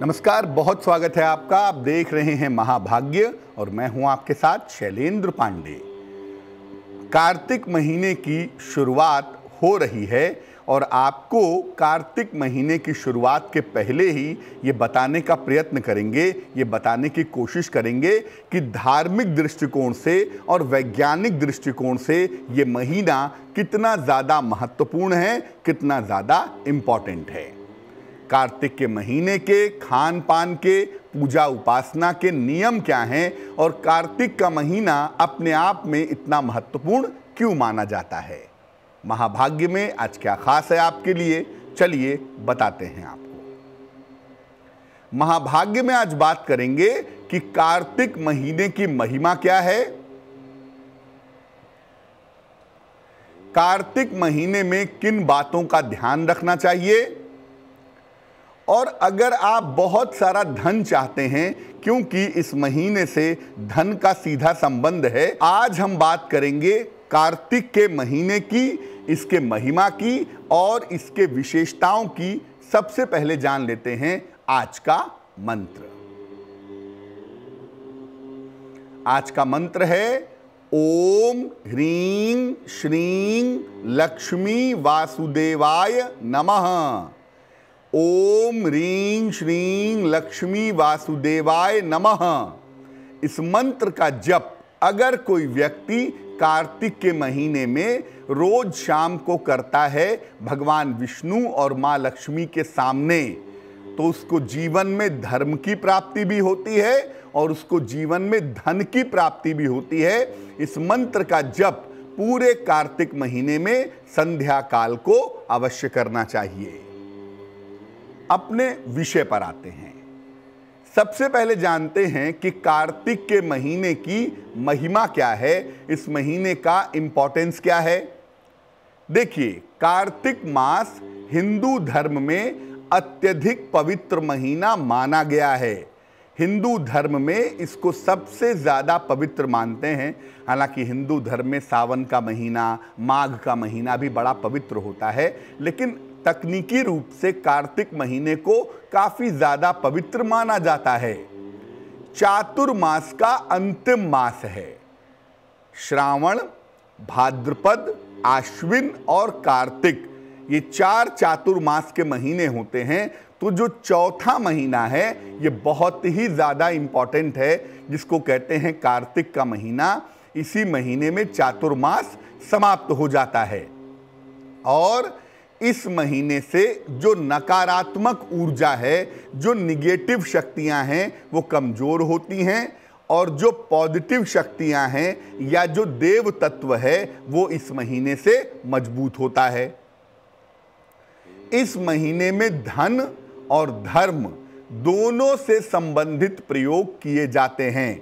नमस्कार बहुत स्वागत है आपका आप देख रहे हैं महाभाग्य और मैं हूं आपके साथ शैलेंद्र पांडे कार्तिक महीने की शुरुआत हो रही है और आपको कार्तिक महीने की शुरुआत के पहले ही ये बताने का प्रयत्न करेंगे ये बताने की कोशिश करेंगे कि धार्मिक दृष्टिकोण से और वैज्ञानिक दृष्टिकोण से ये महीना कितना ज़्यादा महत्वपूर्ण है कितना ज़्यादा इम्पॉर्टेंट है कार्तिक के महीने के खान पान के पूजा उपासना के नियम क्या हैं और कार्तिक का महीना अपने आप में इतना महत्वपूर्ण क्यों माना जाता है महाभाग्य में आज क्या खास है आपके लिए चलिए बताते हैं आपको महाभाग्य में आज बात करेंगे कि कार्तिक महीने की महिमा क्या है कार्तिक महीने में किन बातों का ध्यान रखना चाहिए और अगर आप बहुत सारा धन चाहते हैं क्योंकि इस महीने से धन का सीधा संबंध है आज हम बात करेंगे कार्तिक के महीने की इसके महिमा की और इसके विशेषताओं की सबसे पहले जान लेते हैं आज का मंत्र आज का मंत्र है ओम ह्रीं श्रीं लक्ष्मी वासुदेवाय नमः ओम रीं श्रीं लक्ष्मी वासुदेवाय नमः इस मंत्र का जप अगर कोई व्यक्ति कार्तिक के महीने में रोज शाम को करता है भगवान विष्णु और माँ लक्ष्मी के सामने तो उसको जीवन में धर्म की प्राप्ति भी होती है और उसको जीवन में धन की प्राप्ति भी होती है इस मंत्र का जप पूरे कार्तिक महीने में संध्या काल को अवश्य करना चाहिए अपने विषय पर आते हैं सबसे पहले जानते हैं कि कार्तिक के महीने की महिमा क्या है इस महीने का इंपॉर्टेंस क्या है देखिए कार्तिक मास हिंदू धर्म में अत्यधिक पवित्र महीना माना गया है हिंदू धर्म में इसको सबसे ज़्यादा पवित्र मानते हैं हालांकि हिंदू धर्म में सावन का महीना माघ का महीना भी बड़ा पवित्र होता है लेकिन तकनीकी रूप से कार्तिक महीने को काफ़ी ज़्यादा पवित्र माना जाता है चातुर्मास का अंतिम मास है श्रावण भाद्रपद आश्विन और कार्तिक ये चार चातुर्मास के महीने होते हैं तो जो चौथा महीना है ये बहुत ही ज़्यादा इंपॉर्टेंट है जिसको कहते हैं कार्तिक का महीना इसी महीने में चातुर्मास समाप्त हो जाता है और इस महीने से जो नकारात्मक ऊर्जा है जो निगेटिव शक्तियां हैं वो कमज़ोर होती हैं और जो पॉजिटिव शक्तियां हैं या जो देव तत्व है वो इस महीने से मजबूत होता है इस महीने में धन और धर्म दोनों से संबंधित प्रयोग किए जाते हैं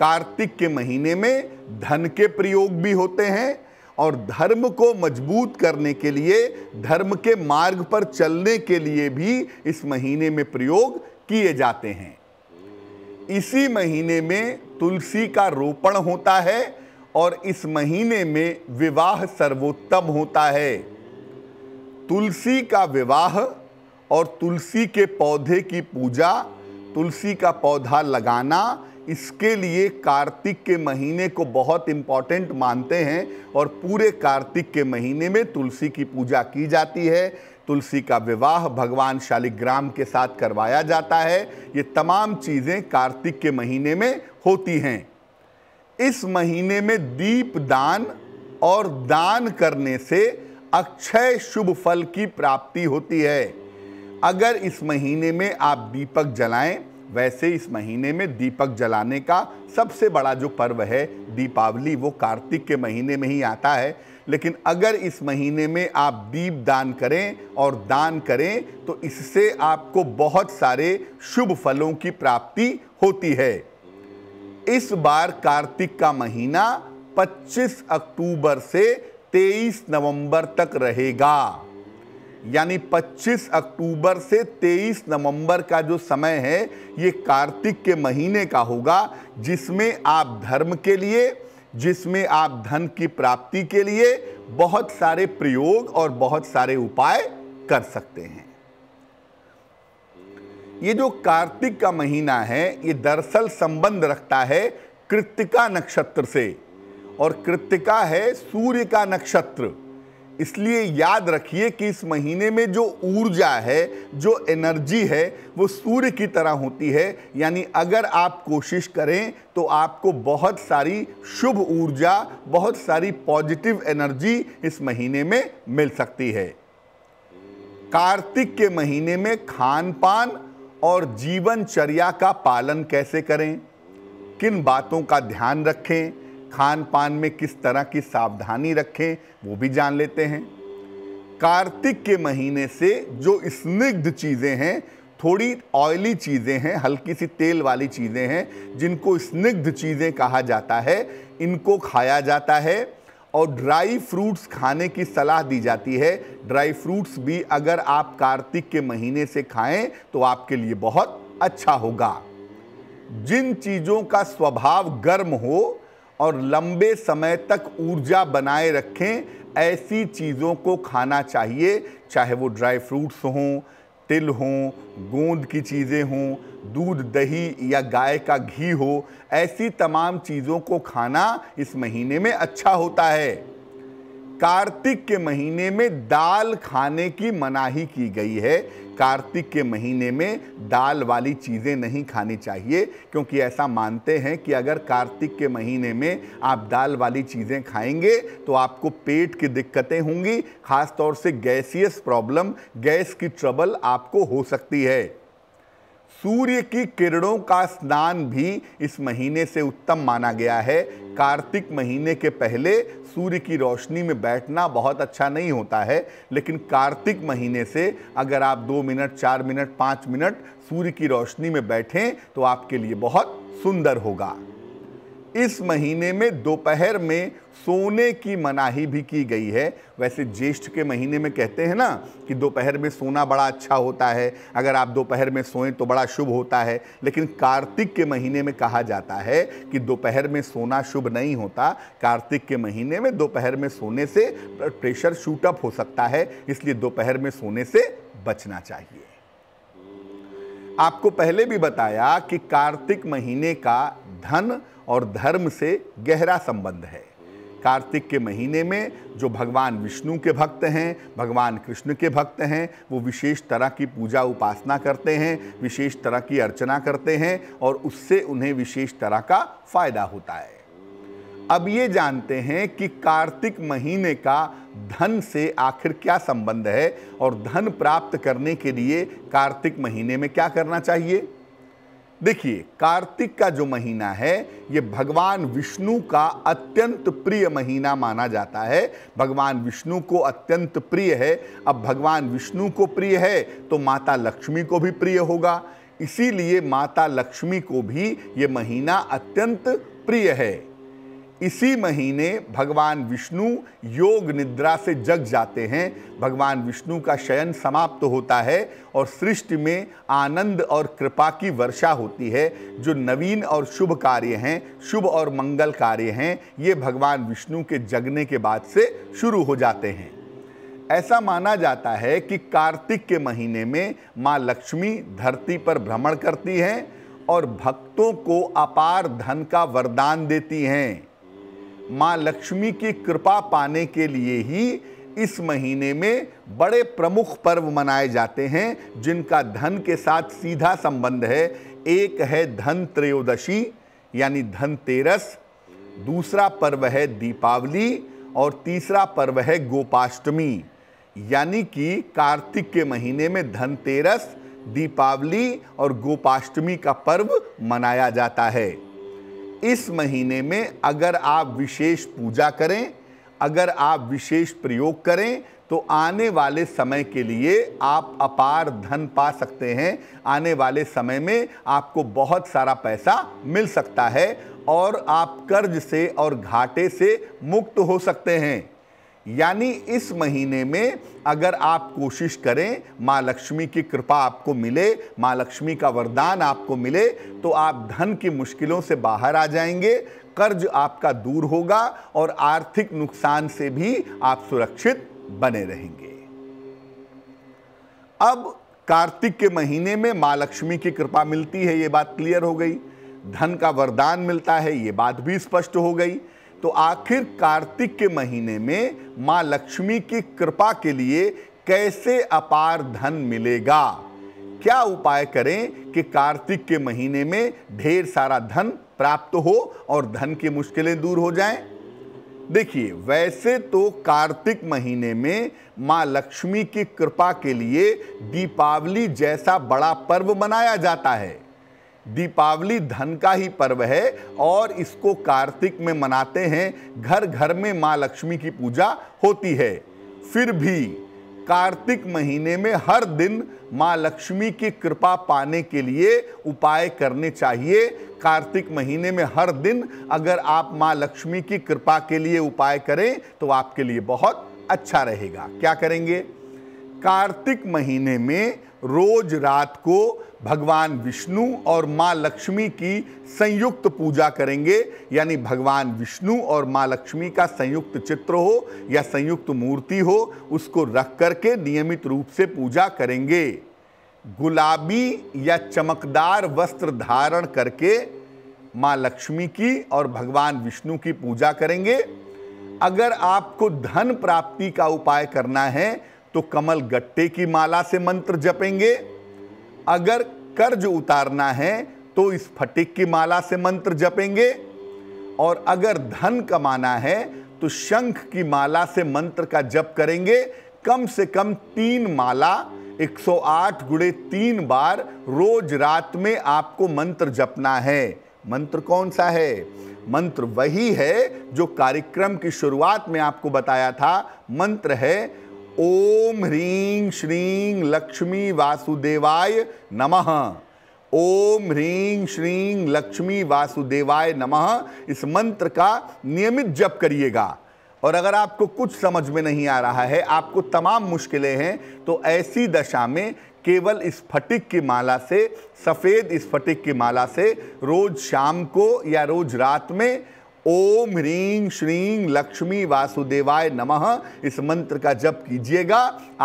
कार्तिक के महीने में धन के प्रयोग भी होते हैं और धर्म को मजबूत करने के लिए धर्म के मार्ग पर चलने के लिए भी इस महीने में प्रयोग किए जाते हैं इसी महीने में तुलसी का रोपण होता है और इस महीने में विवाह सर्वोत्तम होता है तुलसी का विवाह और तुलसी के पौधे की पूजा तुलसी का पौधा लगाना इसके लिए कार्तिक के महीने को बहुत इम्पॉर्टेंट मानते हैं और पूरे कार्तिक के महीने में तुलसी की पूजा की जाती है तुलसी का विवाह भगवान शालिग्राम के साथ करवाया जाता है ये तमाम चीज़ें कार्तिक के महीने में होती हैं इस महीने में दीप दान और दान करने से अक्षय शुभ फल की प्राप्ति होती है अगर इस महीने में आप दीपक जलाएं वैसे इस महीने में दीपक जलाने का सबसे बड़ा जो पर्व है दीपावली वो कार्तिक के महीने में ही आता है लेकिन अगर इस महीने में आप दीप दान करें और दान करें तो इससे आपको बहुत सारे शुभ फलों की प्राप्ति होती है इस बार कार्तिक का महीना 25 अक्टूबर से 23 नवंबर तक रहेगा यानी 25 अक्टूबर से 23 नवंबर का जो समय है ये कार्तिक के महीने का होगा जिसमें आप धर्म के लिए जिसमें आप धन की प्राप्ति के लिए बहुत सारे प्रयोग और बहुत सारे उपाय कर सकते हैं ये जो कार्तिक का महीना है ये दरअसल संबंध रखता है कृतिका नक्षत्र से और कृतिका है सूर्य का नक्षत्र इसलिए याद रखिए कि इस महीने में जो ऊर्जा है जो एनर्जी है वो सूर्य की तरह होती है यानी अगर आप कोशिश करें तो आपको बहुत सारी शुभ ऊर्जा बहुत सारी पॉजिटिव एनर्जी इस महीने में मिल सकती है कार्तिक के महीने में खान पान और जीवनचर्या का पालन कैसे करें किन बातों का ध्यान रखें खान पान में किस तरह की सावधानी रखें वो भी जान लेते हैं कार्तिक के महीने से जो स्निग्ध चीज़ें हैं थोड़ी ऑयली चीज़ें हैं हल्की सी तेल वाली चीज़ें हैं जिनको स्निग्ध चीज़ें कहा जाता है इनको खाया जाता है और ड्राई फ्रूट्स खाने की सलाह दी जाती है ड्राई फ्रूट्स भी अगर आप कार्तिक के महीने से खाएं तो आपके लिए बहुत अच्छा होगा जिन चीज़ों का स्वभाव गर्म हो और लंबे समय तक ऊर्जा बनाए रखें ऐसी चीज़ों को खाना चाहिए चाहे वो ड्राई फ्रूट्स हों तिल हों गोंद की चीज़ें हों दूध दही या गाय का घी हो ऐसी तमाम चीज़ों को खाना इस महीने में अच्छा होता है कार्तिक के महीने में दाल खाने की मनाही की गई है कार्तिक के महीने में दाल वाली चीज़ें नहीं खानी चाहिए क्योंकि ऐसा मानते हैं कि अगर कार्तिक के महीने में आप दाल वाली चीज़ें खाएंगे तो आपको पेट की दिक्कतें होंगी खासतौर से गैसियस प्रॉब्लम गैस की ट्रबल आपको हो सकती है सूर्य की किरणों का स्नान भी इस महीने से उत्तम माना गया है कार्तिक महीने के पहले सूर्य की रोशनी में बैठना बहुत अच्छा नहीं होता है लेकिन कार्तिक महीने से अगर आप दो मिनट चार मिनट पाँच मिनट सूर्य की रोशनी में बैठें तो आपके लिए बहुत सुंदर होगा इस महीने में दोपहर में सोने की मनाही भी की गई है वैसे ज्येष्ठ के महीने में कहते हैं ना कि दोपहर में सोना बड़ा अच्छा होता है अगर आप दोपहर में सोएं तो बड़ा शुभ होता है लेकिन कार्तिक के महीने में कहा जाता है कि दोपहर में सोना शुभ नहीं होता कार्तिक के महीने में दोपहर में सोने से प्रेशर शूटअप हो सकता है इसलिए दोपहर में सोने से बचना चाहिए आपको पहले भी बताया कि कार्तिक महीने का धन और धर्म से गहरा संबंध है कार्तिक के महीने में जो भगवान विष्णु के भक्त हैं भगवान कृष्ण के भक्त हैं वो विशेष तरह की पूजा उपासना करते हैं विशेष तरह की अर्चना करते हैं और उससे उन्हें विशेष तरह का फायदा होता है अब ये जानते हैं कि कार्तिक महीने का धन से आखिर क्या संबंध है और धन प्राप्त करने के लिए कार्तिक महीने में क्या करना चाहिए देखिए कार्तिक का जो महीना है ये भगवान विष्णु का अत्यंत प्रिय महीना माना जाता है भगवान विष्णु को अत्यंत प्रिय है अब भगवान विष्णु को प्रिय है तो माता लक्ष्मी को भी प्रिय होगा इसीलिए माता लक्ष्मी को भी ये महीना अत्यंत प्रिय है इसी महीने भगवान विष्णु योग निद्रा से जग जाते हैं भगवान विष्णु का शयन समाप्त तो होता है और सृष्टि में आनंद और कृपा की वर्षा होती है जो नवीन और शुभ कार्य हैं शुभ और मंगल कार्य हैं ये भगवान विष्णु के जगने के बाद से शुरू हो जाते हैं ऐसा माना जाता है कि कार्तिक के महीने में माँ लक्ष्मी धरती पर भ्रमण करती हैं और भक्तों को अपार धन का वरदान देती हैं माँ लक्ष्मी की कृपा पाने के लिए ही इस महीने में बड़े प्रमुख पर्व मनाए जाते हैं जिनका धन के साथ सीधा संबंध है एक है धन त्रयोदशी यानी धनतेरस दूसरा पर्व है दीपावली और तीसरा पर्व है गोपाष्टमी यानी कि कार्तिक के महीने में धनतेरस दीपावली और गोपाष्टमी का पर्व मनाया जाता है इस महीने में अगर आप विशेष पूजा करें अगर आप विशेष प्रयोग करें तो आने वाले समय के लिए आप अपार धन पा सकते हैं आने वाले समय में आपको बहुत सारा पैसा मिल सकता है और आप कर्ज से और घाटे से मुक्त हो सकते हैं यानी इस महीने में अगर आप कोशिश करें माँ लक्ष्मी की कृपा आपको मिले माँ लक्ष्मी का वरदान आपको मिले तो आप धन की मुश्किलों से बाहर आ जाएंगे कर्ज आपका दूर होगा और आर्थिक नुकसान से भी आप सुरक्षित बने रहेंगे अब कार्तिक के महीने में माँ लक्ष्मी की कृपा मिलती है ये बात क्लियर हो गई धन का वरदान मिलता है ये बात भी स्पष्ट हो गई तो आखिर कार्तिक के महीने में माँ लक्ष्मी की कृपा के लिए कैसे अपार धन मिलेगा क्या उपाय करें कि कार्तिक के महीने में ढेर सारा धन प्राप्त हो और धन की मुश्किलें दूर हो जाएं? देखिए वैसे तो कार्तिक महीने में माँ लक्ष्मी की कृपा के लिए दीपावली जैसा बड़ा पर्व मनाया जाता है दीपावली धन का ही पर्व है और इसको कार्तिक में मनाते हैं घर घर में माँ लक्ष्मी की पूजा होती है फिर भी कार्तिक महीने में हर दिन माँ लक्ष्मी की कृपा पाने के लिए उपाय करने चाहिए कार्तिक महीने में हर दिन अगर आप माँ लक्ष्मी की कृपा के लिए उपाय करें तो आपके लिए बहुत अच्छा रहेगा क्या करेंगे कार्तिक महीने में रोज रात को भगवान विष्णु और माँ लक्ष्मी की संयुक्त पूजा करेंगे यानी भगवान विष्णु और माँ लक्ष्मी का संयुक्त चित्र हो या संयुक्त मूर्ति हो उसको रख करके नियमित रूप से पूजा करेंगे गुलाबी या चमकदार वस्त्र धारण करके माँ लक्ष्मी की और भगवान विष्णु की पूजा करेंगे अगर आपको धन प्राप्ति का उपाय करना है तो कमल गट्टे की माला से मंत्र जपेंगे अगर कर्ज उतारना है तो इस फटिक की माला से मंत्र जपेंगे और अगर धन कमाना है तो शंख की माला से मंत्र का जप करेंगे कम से कम तीन माला 108 सौ आठ गुड़े तीन बार रोज रात में आपको मंत्र जपना है मंत्र कौन सा है मंत्र वही है जो कार्यक्रम की शुरुआत में आपको बताया था मंत्र है ओम ह्रीं श्रीं लक्ष्मी वासुदेवाय नमः ओम ह्रीं श्रीं लक्ष्मी वासुदेवाय नमः इस मंत्र का नियमित जप करिएगा और अगर आपको कुछ समझ में नहीं आ रहा है आपको तमाम मुश्किलें हैं तो ऐसी दशा में केवल स्फटिक की माला से सफ़ेद स्फटिक की माला से रोज़ शाम को या रोज़ रात में ओम ह्रीं श्रीं लक्ष्मी वासुदेवाय नमः इस मंत्र का जप कीजिएगा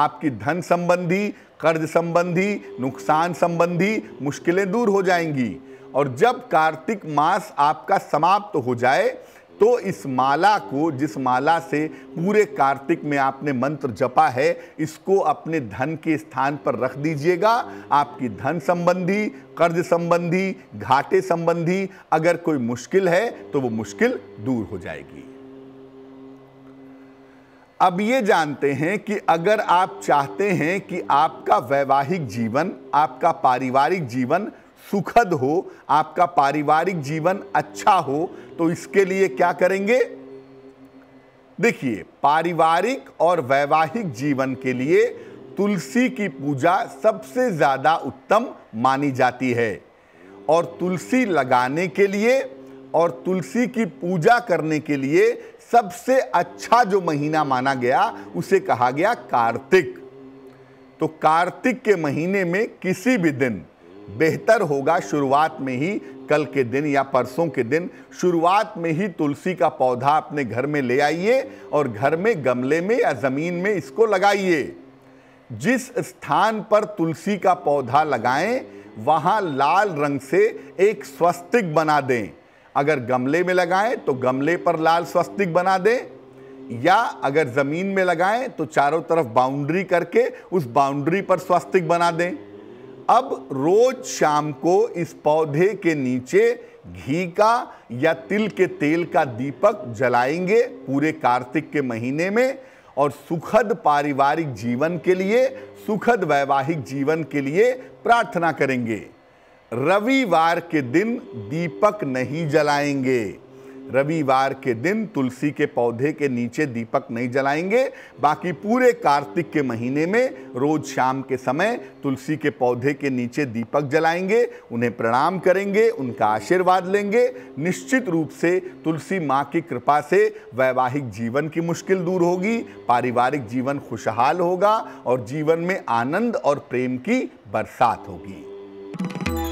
आपकी धन संबंधी कर्ज संबंधी नुकसान संबंधी मुश्किलें दूर हो जाएंगी और जब कार्तिक मास आपका समाप्त तो हो जाए तो इस माला को जिस माला से पूरे कार्तिक में आपने मंत्र जपा है इसको अपने धन के स्थान पर रख दीजिएगा आपकी धन संबंधी कर्ज संबंधी घाटे संबंधी अगर कोई मुश्किल है तो वो मुश्किल दूर हो जाएगी अब ये जानते हैं कि अगर आप चाहते हैं कि आपका वैवाहिक जीवन आपका पारिवारिक जीवन सुखद हो आपका पारिवारिक जीवन अच्छा हो तो इसके लिए क्या करेंगे देखिए पारिवारिक और वैवाहिक जीवन के लिए तुलसी की पूजा सबसे ज़्यादा उत्तम मानी जाती है और तुलसी लगाने के लिए और तुलसी की पूजा करने के लिए सबसे अच्छा जो महीना माना गया उसे कहा गया कार्तिक तो कार्तिक के महीने में किसी भी दिन बेहतर होगा शुरुआत में ही कल के दिन या परसों के दिन शुरुआत में ही तुलसी का पौधा अपने घर में ले आइए और घर में गमले में या ज़मीन में इसको लगाइए जिस स्थान पर तुलसी का पौधा लगाएं वहाँ लाल रंग से एक स्वस्तिक बना दें अगर गमले में लगाएं तो गमले पर लाल स्वस्तिक बना दें या अगर ज़मीन में लगाएं तो चारों तरफ बाउंड्री करके उस बाउंड्री पर स्वस्तिक बना दें अब रोज शाम को इस पौधे के नीचे घी का या तिल के तेल का दीपक जलाएंगे पूरे कार्तिक के महीने में और सुखद पारिवारिक जीवन के लिए सुखद वैवाहिक जीवन के लिए प्रार्थना करेंगे रविवार के दिन दीपक नहीं जलाएंगे रविवार के दिन तुलसी के पौधे के नीचे दीपक नहीं जलाएंगे बाकी पूरे कार्तिक के महीने में रोज शाम के समय तुलसी के पौधे के नीचे दीपक जलाएंगे उन्हें प्रणाम करेंगे उनका आशीर्वाद लेंगे निश्चित रूप से तुलसी माँ की कृपा से वैवाहिक जीवन की मुश्किल दूर होगी पारिवारिक जीवन खुशहाल होगा और जीवन में आनंद और प्रेम की बरसात होगी